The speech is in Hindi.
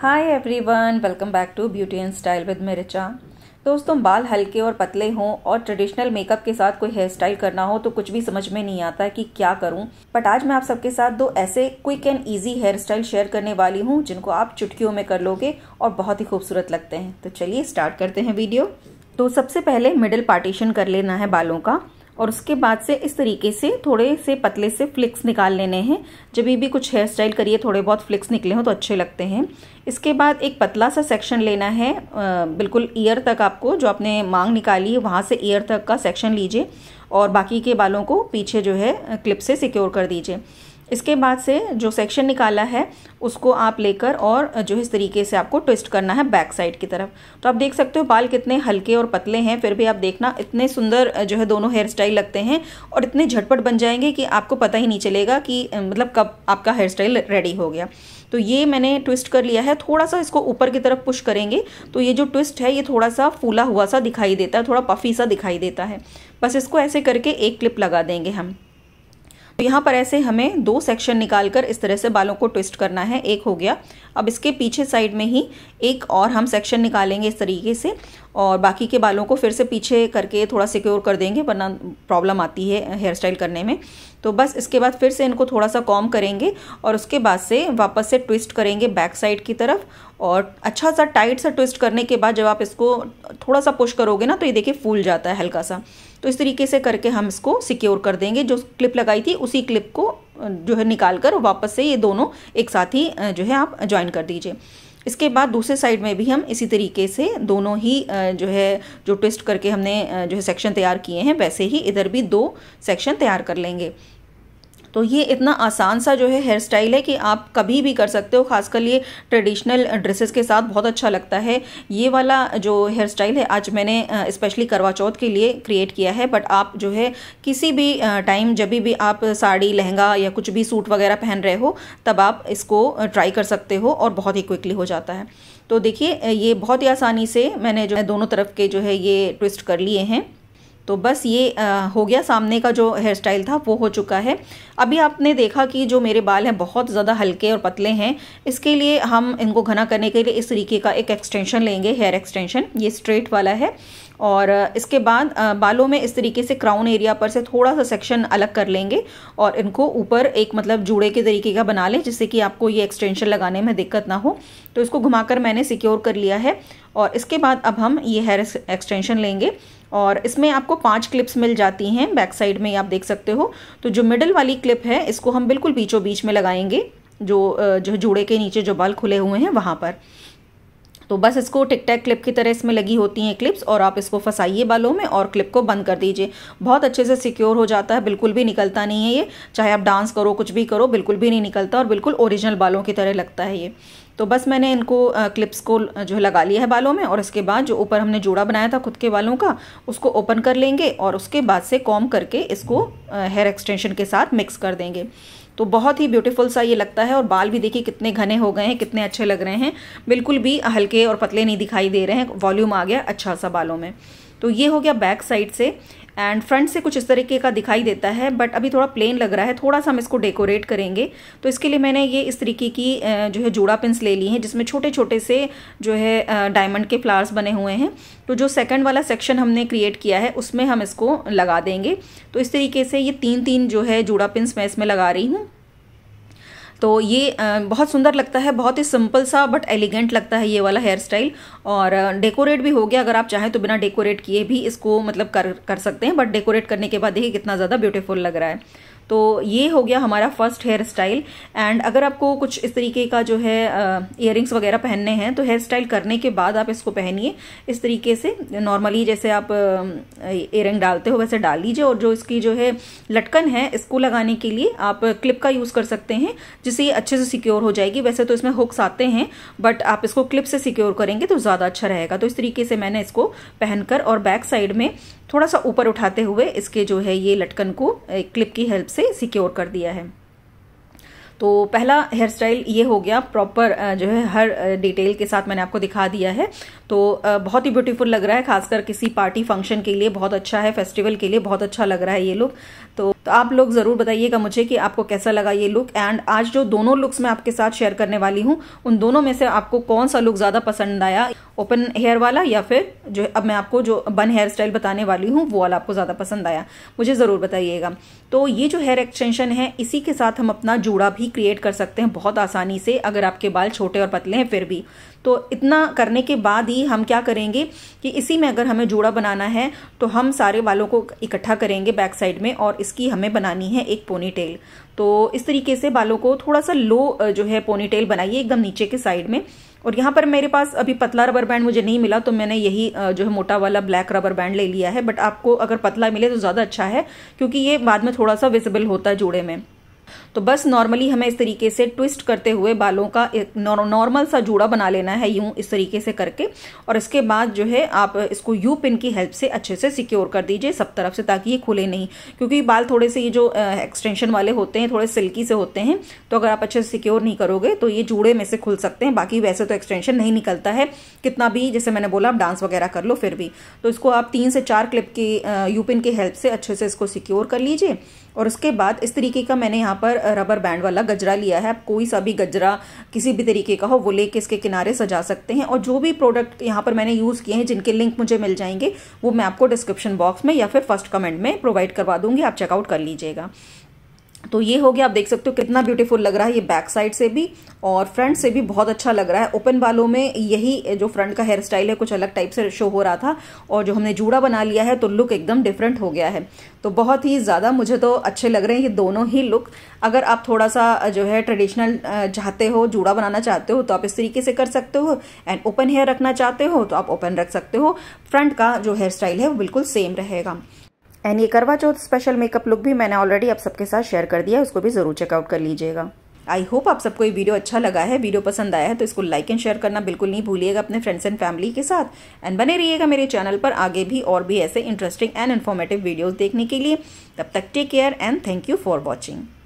hi everyone welcome back to beauty and style with Mericha दोस्तों बाल हल्के और पतले हों और ट्रेडिशनल मेकअप के साथ कोई हेयर स्टाइल करना हो तो कुछ भी समझ में नहीं आता कि क्या करूं बट आज मैं आप सबके साथ दो ऐसे quick and easy hair style share करने वाली हूं जिनको आप चुटकियों में कर लोगे और बहुत ही खूबसूरत लगते हैं तो चलिए स्टार्ट करते हैं वीडियो तो सबसे पहले मिडिल पार्टीशन कर लेना है बालों का और उसके बाद से इस तरीके से थोड़े से पतले से फ्लिक्स निकाल लेने हैं जब भी कुछ हेयर स्टाइल करिए थोड़े बहुत फ्लिक्स निकले हों तो अच्छे लगते हैं इसके बाद एक पतला सा सेक्शन लेना है बिल्कुल ईयर तक आपको जो आपने मांग निकाली है वहाँ से ईयर तक का सेक्शन लीजिए और बाकी के बालों को पीछे जो है क्लिप से सिक्योर कर दीजिए इसके बाद से जो सेक्शन निकाला है उसको आप लेकर और जो इस तरीके से आपको ट्विस्ट करना है बैक साइड की तरफ तो आप देख सकते हो बाल कितने हल्के और पतले हैं फिर भी आप देखना इतने सुंदर जो है दोनों हेयर स्टाइल लगते हैं और इतने झटपट बन जाएंगे कि आपको पता ही नहीं चलेगा कि मतलब कब आपका हेयर स्टाइल रेडी हो गया तो ये मैंने ट्विस्ट कर लिया है थोड़ा सा इसको ऊपर की तरफ पुश करेंगे तो ये जो ट्विस्ट है ये थोड़ा सा फूला हुआ सा दिखाई देता है थोड़ा पफी सा दिखाई देता है बस इसको ऐसे करके एक क्लिप लगा देंगे हम तो यहाँ पर ऐसे हमें दो सेक्शन निकाल कर इस तरह से बालों को ट्विस्ट करना है एक हो गया अब इसके पीछे साइड में ही एक और हम सेक्शन निकालेंगे इस तरीके से और बाकी के बालों को फिर से पीछे करके थोड़ा सिक्योर कर देंगे वरना प्रॉब्लम आती है हेयर स्टाइल करने में तो बस इसके बाद फिर से इनको थोड़ा सा कॉम करेंगे और उसके बाद से वापस से ट्विस्ट करेंगे बैक साइड की तरफ और अच्छा सा टाइट सा ट्विस्ट करने के बाद जब आप इसको थोड़ा सा पुश करोगे ना तो ये देखिए फूल जाता है हल्का सा तो इस तरीके से करके हम इसको सिक्योर कर देंगे जो क्लिप लगाई थी उसी क्लिप को जो है निकाल कर वापस से ये दोनों एक साथ ही जो है आप ज्वाइन कर दीजिए इसके बाद दूसरे साइड में भी हम इसी तरीके से दोनों ही जो है जो ट्विस्ट करके हमने जो है सेक्शन तैयार किए हैं वैसे ही इधर भी दो सेक्शन तैयार कर लेंगे तो ये इतना आसान सा जो है हेयर स्टाइल है कि आप कभी भी कर सकते हो खासकर ये ट्रेडिशनल ड्रेसेस के साथ बहुत अच्छा लगता है ये वाला जो हेयर स्टाइल है आज मैंने स्पेशली करवा चौथ के लिए क्रिएट किया है बट आप जो है किसी भी टाइम जब भी आप साड़ी लहंगा या कुछ भी सूट वगैरह पहन रहे हो तब आप इसको ट्राई कर सकते हो और बहुत ही क्विकली हो जाता है तो देखिए ये बहुत ही आसानी से मैंने जो है दोनों तरफ के जो है ये ट्विस्ट कर लिए हैं तो बस ये आ, हो गया सामने का जो हेयर स्टाइल था वो हो चुका है अभी आपने देखा कि जो मेरे बाल हैं बहुत ज़्यादा हल्के और पतले हैं इसके लिए हम इनको घना करने के लिए इस तरीके का एक एक्सटेंशन लेंगे हेयर एक्सटेंशन ये स्ट्रेट वाला है और इसके बाद बालों में इस तरीके से क्राउन एरिया पर से थोड़ा सा सेक्शन अलग कर लेंगे और इनको ऊपर एक मतलब जूड़े के तरीके का बना लें जिससे कि आपको ये एक्सटेंशन लगाने में दिक्कत ना हो तो इसको घुमाकर मैंने सिक्योर कर लिया है और इसके बाद अब हम ये हेयर एक्सटेंशन लेंगे और इसमें आपको पांच क्लिप्स मिल जाती हैं बैक साइड में आप देख सकते हो तो जो मिडल वाली क्लिप है इसको हम बिल्कुल बीचों बीच में लगाएंगे जो जो जूड़े के नीचे जो बाल खुले हुए हैं वहाँ पर तो बस इसको टिक टैक क्लिप की तरह इसमें लगी होती हैं क्लिप्स और आप इसको फंसाइए बालों में और क्लिप को बंद कर दीजिए बहुत अच्छे से सिक्योर हो जाता है बिल्कुल भी निकलता नहीं है ये चाहे आप डांस करो कुछ भी करो बिल्कुल भी नहीं निकलता और बिल्कुल ओरिजिनल बालों की तरह लगता है ये तो बस मैंने इनको क्लिप्स को जो है लगा लिया है बालों में और इसके बाद जो ऊपर हमने जोड़ा बनाया था खुद के बालों का उसको ओपन कर लेंगे और उसके बाद से कॉम करके इसको हेयर एक्सटेंशन के साथ मिक्स कर देंगे तो बहुत ही ब्यूटीफुल सा ये लगता है और बाल भी देखिए कितने घने हो गए हैं कितने अच्छे लग रहे हैं बिल्कुल भी हल्के और पतले नहीं दिखाई दे रहे हैं वॉल्यूम आ गया अच्छा सा बालों में तो ये हो गया बैक साइड से एंड फ्रंट से कुछ इस तरीके का दिखाई देता है बट अभी थोड़ा प्लेन लग रहा है थोड़ा सा हम इसको डेकोरेट करेंगे तो इसके लिए मैंने ये इस तरीके की जो है जोड़ा पिंस ले ली हैं जिसमें छोटे छोटे से जो है डायमंड के फ्लावर्स बने हुए हैं तो जो सेकंड वाला सेक्शन हमने क्रिएट किया है उसमें हम इसको लगा देंगे तो इस तरीके से ये तीन तीन जो है जूड़ा पिंस मैं इसमें लगा रही हूँ तो ये बहुत सुंदर लगता है बहुत ही सिंपल सा बट एलिगेंट लगता है ये वाला हेयर स्टाइल और डेकोरेट भी हो गया अगर आप चाहें तो बिना डेकोरेट किए भी इसको मतलब कर कर सकते हैं बट डेकोरेट करने के बाद देखिए कितना ज़्यादा ब्यूटीफुल लग रहा है तो ये हो गया हमारा फर्स्ट हेयर स्टाइल एंड अगर आपको कुछ इस तरीके का जो है इयर वगैरह पहनने हैं तो हेयर स्टाइल करने के बाद आप इसको पहनिए इस तरीके से नॉर्मली जैसे आप इयर डालते हो वैसे डाल लीजिए और जो इसकी जो है लटकन है इसको लगाने के लिए आप क्लिप का यूज़ कर सकते हैं जिससे ये अच्छे से सिक्योर हो जाएगी वैसे तो इसमें हुक्स आते हैं बट आप इसको क्लिप से सिक्योर करेंगे तो ज़्यादा अच्छा रहेगा तो इस तरीके से मैंने इसको पहनकर और बैक साइड में थोड़ा सा ऊपर उठाते हुए इसके जो है ये लटकन को क्लिप की हेल्प से सिक्योर कर दिया है तो पहला हेयर स्टाइल ये हो गया प्रॉपर जो है हर डिटेल के साथ मैंने आपको दिखा दिया है तो बहुत ही ब्यूटीफुल लग रहा है खासकर किसी पार्टी फंक्शन के लिए बहुत अच्छा है फेस्टिवल के लिए बहुत अच्छा लग रहा है ये लुक तो तो आप लोग ज़रूर बताइएगा मुझे कि आपको कैसा लगा ये लुक एंड आज जो दोनों लुक्स मैं आपके साथ शेयर करने वाली हूँ उन दोनों में से आपको कौन सा लुक ज़्यादा पसंद आया ओपन हेयर वाला या फिर जो अब मैं आपको जो बन हेयर स्टाइल बताने वाली हूँ वो वाला आपको ज़्यादा पसंद आया मुझे ज़रूर बताइएगा तो ये जो हेयर एक्सटेंशन है इसी के साथ हम अपना जूड़ा भी क्रिएट कर सकते हैं बहुत आसानी से अगर आपके बाल छोटे और पतले हैं फिर भी तो इतना करने के बाद ही हम क्या करेंगे कि इसी में अगर हमें जूड़ा बनाना है तो हम सारे बालों को इकट्ठा करेंगे बैक साइड में और इसकी हम हमें बनानी है एक पोनी टेल तो इस तरीके से बालों को थोड़ा सा लो जो है पोनी टेल बनाइए एकदम नीचे के साइड में और यहाँ पर मेरे पास अभी पतला रबर बैंड मुझे नहीं मिला तो मैंने यही जो है मोटा वाला ब्लैक रबर बैंड ले लिया है बट आपको अगर पतला मिले तो ज़्यादा अच्छा है क्योंकि ये बाद में थोड़ा सा विजिबल होता है जोड़े में तो बस नॉर्मली हमें इस तरीके से ट्विस्ट करते हुए बालों का नॉर्मल सा जूड़ा बना लेना है यूं इस तरीके से करके और इसके बाद जो है आप इसको यू पिन की हेल्प से अच्छे से सिक्योर कर दीजिए सब तरफ से ताकि ये खुले नहीं क्योंकि बाल थोड़े से ये जो एक्सटेंशन वाले होते हैं थोड़े सिल्की से होते हैं तो अगर आप अच्छे से सिक्योर नहीं करोगे तो ये जूड़े में से खुल सकते हैं बाकी वैसे तो एक्सटेंशन नहीं निकलता है कितना भी जैसे मैंने बोला आप डांस वगैरह कर लो फिर भी तो इसको आप तीन से चार क्लिप की यूपिन की हेल्प से अच्छे से इसको सिक्योर कर लीजिए और उसके बाद इस तरीके का मैंने यहाँ पर रबर बैंड वाला गजरा लिया है आप कोई सा भी गजरा किसी भी तरीके का हो वो लेके इसके किनारे सजा सकते हैं और जो भी प्रोडक्ट यहाँ पर मैंने यूज़ किए हैं जिनके लिंक मुझे मिल जाएंगे वो मैं आपको डिस्क्रिप्शन बॉक्स में या फिर फर्स्ट कमेंट में प्रोवाइड करवा दूंगी आप चेकआउट कर लीजिएगा तो ये हो गया आप देख सकते हो कितना ब्यूटीफुल लग रहा है ये बैक साइड से भी और फ्रंट से भी बहुत अच्छा लग रहा है ओपन बालों में यही जो फ्रंट का हेयर स्टाइल है कुछ अलग टाइप से शो हो रहा था और जो हमने जूड़ा बना लिया है तो लुक एकदम डिफरेंट हो गया है तो बहुत ही ज़्यादा मुझे तो अच्छे लग रहे हैं ये दोनों ही लुक अगर आप थोड़ा सा जो है ट्रेडिशनल चाहते हो जूड़ा बनाना चाहते हो तो आप इस तरीके से कर सकते हो एंड ओपन हेयर रखना चाहते हो तो आप ओपन रख सकते हो फ्रंट का जो हेयर स्टाइल है वो बिल्कुल सेम रहेगा एंड ये करवा चौथ स्पेशल मेकअप लुक भी मैंने ऑलरेडी आप सबके साथ शेयर कर दिया उसको भी ज़रूर चेकआउट कर लीजिएगा आई होप आप सबको ये वीडियो अच्छा लगा है वीडियो पसंद आया है तो इसको लाइक एंड शेयर करना बिल्कुल नहीं भूलिएगा अपने फ्रेंड्स एंड फैमिली के साथ एंड बने रहिएगा मेरे चैनल पर आगे भी और भी ऐसे इंटरेस्टिंग एंड इन्फॉर्मेटिव वीडियोज़ देखने के लिए तब तक take care and thank you for watching